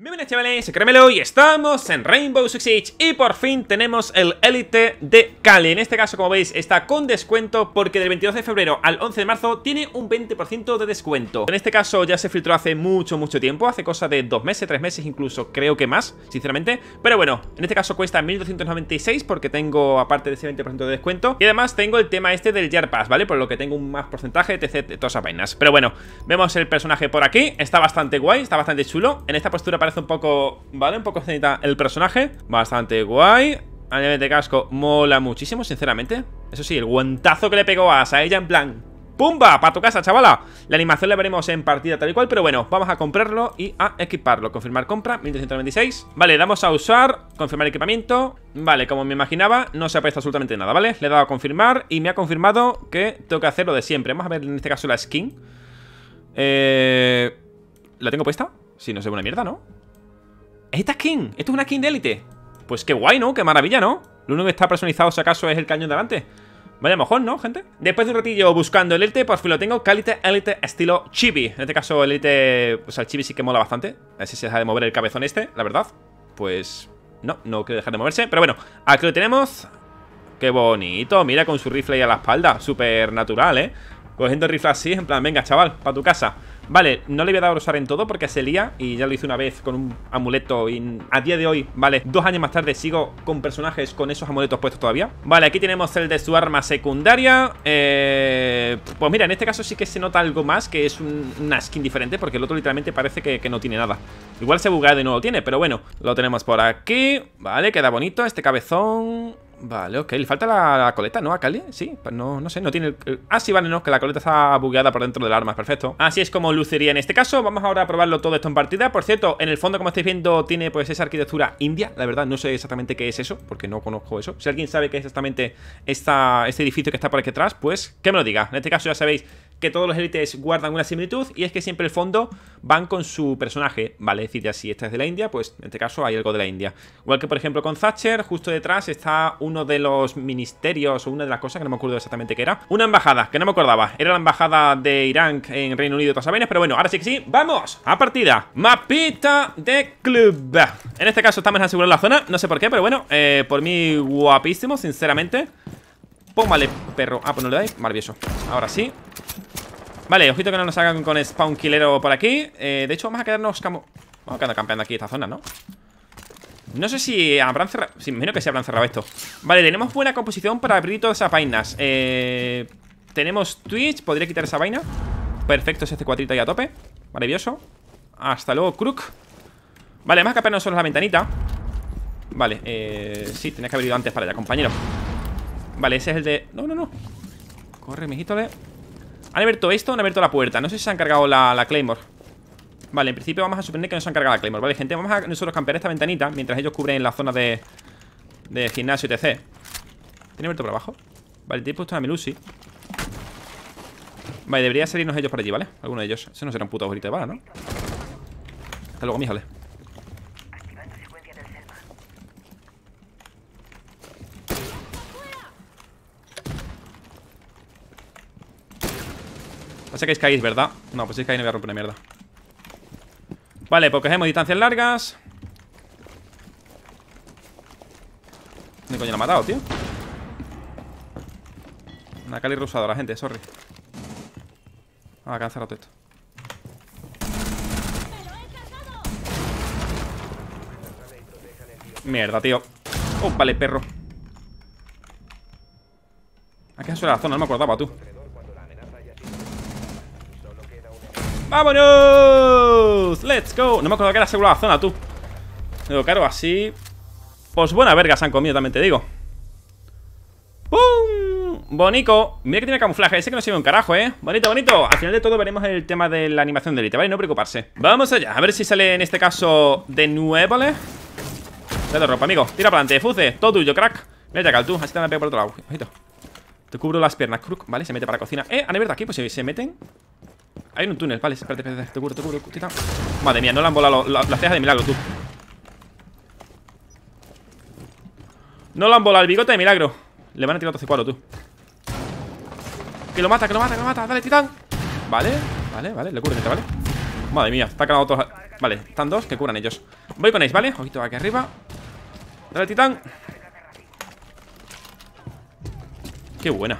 Muy chavales, soy Caramelo y estamos en Rainbow Six Siege y por fin tenemos el Elite de Cali. En este caso, como veis, está con descuento porque del 22 de febrero al 11 de marzo tiene un 20% de descuento. En este caso ya se filtró hace mucho, mucho tiempo, hace cosa de dos meses, tres meses incluso, creo que más, sinceramente. Pero bueno, en este caso cuesta 1.296 porque tengo, aparte de ese 20% de descuento, y además tengo el tema este del Year Pass, ¿vale? Por lo que tengo un más porcentaje, etc, de todas esas vainas. Pero bueno, vemos el personaje por aquí, está bastante guay, está bastante chulo. En esta postura para un poco, ¿vale? Un poco cenita el personaje Bastante guay A nivel de casco mola muchísimo, sinceramente Eso sí, el guantazo que le pegó a ella en plan ¡Pumba! ¡Para tu casa, chavala! La animación la veremos en partida tal y cual, pero bueno, vamos a comprarlo y a equiparlo. Confirmar compra, 1296. Vale, damos a usar, confirmar equipamiento. Vale, como me imaginaba, no se ha aparece absolutamente nada, ¿vale? Le he dado a confirmar y me ha confirmado que tengo que hacer lo de siempre. Vamos a ver en este caso la skin. Eh... ¿La tengo puesta? Si no se ve una mierda, ¿no? ¿Esta skin? ¿Esto es una skin de élite? Pues qué guay, ¿no? Qué maravilla, ¿no? Lo único que está personalizado, si acaso, es el cañón delante Vaya mejor, ¿no, gente? Después de un ratillo buscando el Elite, por fin lo tengo. Calite Elite estilo chibi. En este caso, el Elite... Pues el chibi sí que mola bastante. A ver si se deja de mover el cabezón este, la verdad. Pues... No, no quiero dejar de moverse. Pero bueno, aquí lo tenemos. Qué bonito. Mira, con su rifle ahí a la espalda. Súper natural, ¿eh? Cogiendo el rifle así, en plan, venga, chaval, para tu casa. Vale, no le voy a dar a usar en todo porque se lía y ya lo hice una vez con un amuleto y a día de hoy, vale, dos años más tarde sigo con personajes con esos amuletos puestos todavía. Vale, aquí tenemos el de su arma secundaria. Eh, pues mira, en este caso sí que se nota algo más, que es una skin diferente porque el otro literalmente parece que, no tiene nada. Igual se buguea de lo tiene, pero bueno, lo tenemos por aquí. Vale, queda bonito este cabezón. Vale, ok. Le falta la, coleta, ¿no? A Cali. Sí, pues no, no sé, no tiene... El, Ah, sí, vale, no, que la coleta está bugueada por dentro del arma, perfecto. Así es como luciría en este caso. Vamos ahora a probarlo todo esto en partida. Por cierto, en el fondo, como estáis viendo, tiene pues esa arquitectura india. La verdad, no sé exactamente qué es eso, porque no conozco eso. Si alguien sabe qué es exactamente esta, este edificio que está por aquí atrás, pues que me lo diga. En este caso, ya sabéis, que todos los élites guardan una similitud y es que siempre el fondo van con su personaje, ¿vale? Es decir, ya si esta es de la India, pues en este caso hay algo de la India. Igual que por ejemplo con Thatcher, justo detrás está uno de los ministerios o una de las cosas que no me acuerdo exactamente qué era. Una embajada, que no me acordaba. Era la embajada de Irán en Reino Unido, todas sabéis, pero bueno, ahora sí que sí, ¡vamos! A partida. Mapita de club. En este caso estamos en la zona, no sé por qué, pero bueno, eh, por mí guapísimo, sinceramente. Póngale, perro. Ah, pues no le dais. Maravilloso. Ahora sí. Vale, ojito que no nos hagan con spawn killero por aquí eh, De hecho, vamos a quedarnos Vamos a quedar campeando aquí esta zona, ¿no? No sé si habrán cerrado imagino menos que se habrán cerrado esto Vale, tenemos buena composición para abrir todas esas vainas eh, Tenemos Twitch Podría quitar esa vaina Perfecto, ese este cuatrito ahí a tope Maravilloso Hasta luego, Crook Vale, más que apenas solo la ventanita Vale, eh... Sí, tenía que haber ido antes para allá, compañero Vale, ese es el de... No, no, no Corre, mijito de... Han abierto esto, o han abierto la puerta No sé si se han cargado la, Claymore Vale, en principio vamos a suponer que no se han cargado la Claymore Vale, gente, vamos a nosotros campear esta ventanita Mientras ellos cubren la zona de, de gimnasio, etc ¿Tiene abierto por abajo? Vale, te he puesto una Melusi Vale, debería salirnos ellos por allí, ¿vale? Alguno de ellos Eso no será un puto agujerito de bala, ¿no? Hasta luego, mijales Sé que caís ¿verdad? No, pues es que ahí no voy a romper la mierda Vale, pues cogemos distancias largas ¿Dónde coño lo ha matado, tío? Una cali la gente, sorry Ah, todo esto Mierda, tío Oh, vale, perro Aquí era la zona, no me acordaba, tú ¡Vámonos! ¡Let's go! No me acuerdo que era seguro la zona, tú Pero claro, así... Pues buena verga se han comido, también te digo ¡Pum! Bonico Mira que tiene camuflaje, ese que no sirve un carajo, ¿eh? Bonito, bonito Al final de todo veremos el tema de la animación de ¿vale? No preocuparse Vamos allá, a ver si sale en este caso de nuevo, ¿vale? Dale ropa, amigo Tira para adelante, fuce Todo tuyo, crack Mira acá, tú Así te van a por otro lado Ojito Te cubro las piernas, crook Vale, se mete para la cocina Eh, han abierto aquí Pues se meten hay un túnel, vale, espérate, espérate, te curo, te curo, te Madre mía, no le han volado las cejas de milagro, tú. No le han volado el bigote de milagro. Le van a tirar otro c tú. Que lo mata, que lo mata, que lo mata, dale, titán. Vale, vale, vale, le curo, ¿te este, vale. Madre mía, está calado todos. Vale, están dos que curan ellos. Voy con Ace, ¿vale? Ojito aquí arriba. Dale, titán. Qué buena.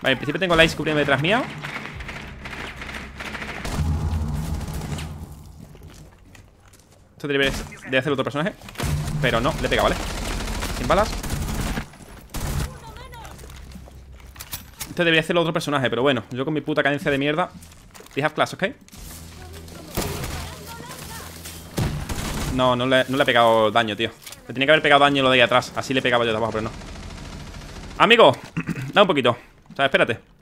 Vale, en principio tengo la Ace cubriendo detrás mía. Este debería de hacer otro personaje Pero no, le pega, ¿vale? Sin balas Este debería hacer otro personaje, pero bueno Yo con mi puta cadencia de mierda have class, ¿ok? No, no le, no le he pegado daño, tío Le tenía que haber pegado daño lo de ahí atrás Así le pegaba yo de abajo, pero no Amigo, da un poquito O sea, espérate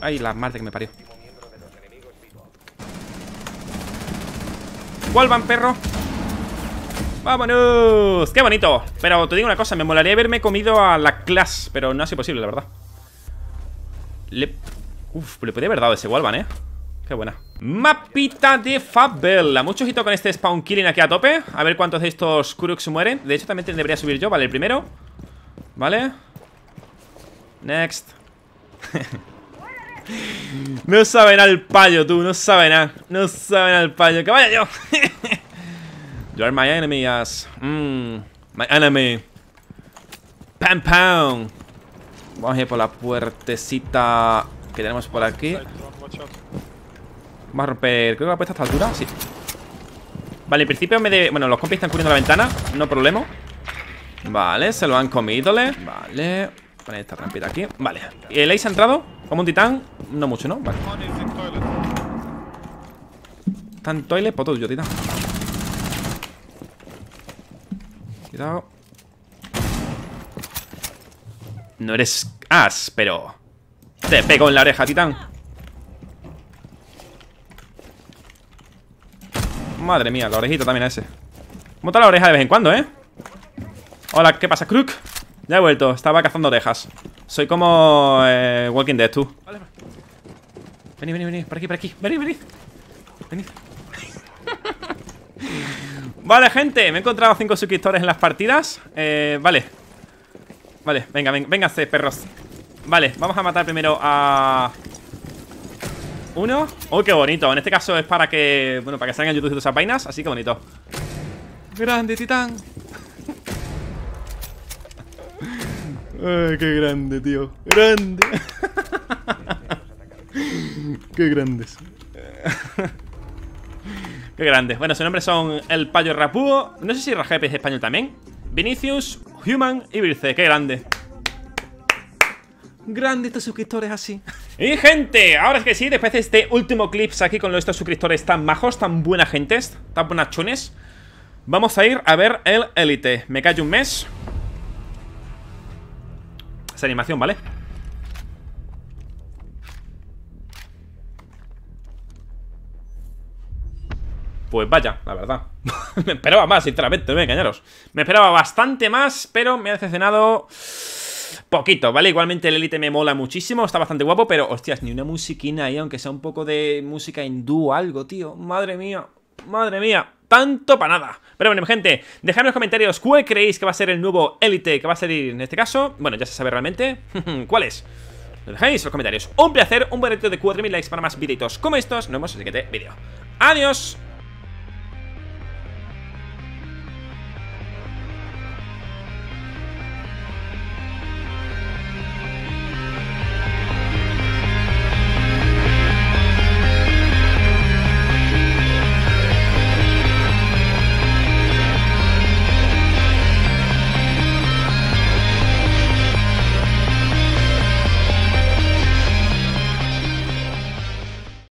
Ay, la madre que me parió. Vuelvan, perro. ¡Vámonos! ¡Qué bonito! Pero te digo una cosa, me molaría haberme comido a la class, pero no ha sido posible, la verdad. Le... Uf, le podría haber dado ese Walvan, ¿eh? Qué buena. Mapita de Fabella. Mucho ojito con este spawn killing aquí a tope. A ver cuántos de estos Kurux mueren. De hecho, también debería subir yo. Vale, el primero. Vale. Next. No saben al payo, tú. No saben nada. No saben al payo. ¡Que vaya yo! you are my enemy, ass. Mm, my enemy. Pam, pam. Vamos a ir por la puertecita que tenemos por aquí. Vamos a romper. Creo que la puerta a esta altura. Sí. Vale, en principio me de... Bueno, los compis están cubriendo la ventana. No problema. Vale, se lo han comido, Vale. Poner esta rampita aquí. Vale. ¿El Ace ha entrado? Como un titán, no mucho, ¿no? Vale. Tan toilet, poto yo, titán. Cuidado. No eres as, pero... Te pego en la oreja, titán. Madre mía, la orejita también a ese. Monta la oreja de vez en cuando, ¿eh? Hola, ¿qué pasa, Kruk? Ya he vuelto, estaba cazando orejas. Soy como eh, Walking Dead, tú. Vale, Vení, vení, vení, por aquí, por aquí. Vení, vení. Vení. vale, gente, me he encontrado cinco suscriptores en las partidas. Eh, vale. Vale, venga, venga, véngase, perros. Vale, vamos a matar primero a... Uno. Uy, qué bonito. En este caso es para que... Bueno, para que salgan YouTube esas vainas. Así que bonito. Grande, titán. Ay, qué grande, tío. Grande. qué grandes. qué grandes. Bueno, su nombres son El Payo Rapúo. No sé si Rajep es español también. Vinicius, Human y Virce. Qué grande. Grande estos suscriptores así. Y gente, ahora es que sí, después de este último clip aquí con estos suscriptores tan majos, tan buena gente, tan buenas chunes, vamos a ir a ver el Elite. Me callo un mes animación, ¿vale? Pues vaya, la verdad Me esperaba más, sinceramente, no me engañaros Me esperaba bastante más, pero me ha decepcionado Poquito, ¿vale? Igualmente el Elite me mola muchísimo, está bastante guapo Pero, hostias, ni una musiquina ahí, aunque sea un poco de música hindú o algo, tío Madre mía, madre mía tanto para nada. Pero bueno, gente, dejadme en los comentarios cuál creéis que va a ser el nuevo Elite que va a salir en este caso. Bueno, ya se sabe realmente cuál es. Lo dejáis en los comentarios. Un placer, un buen reto de 4.000 likes para más videitos como estos. Nos vemos en el siguiente vídeo. ¡Adiós!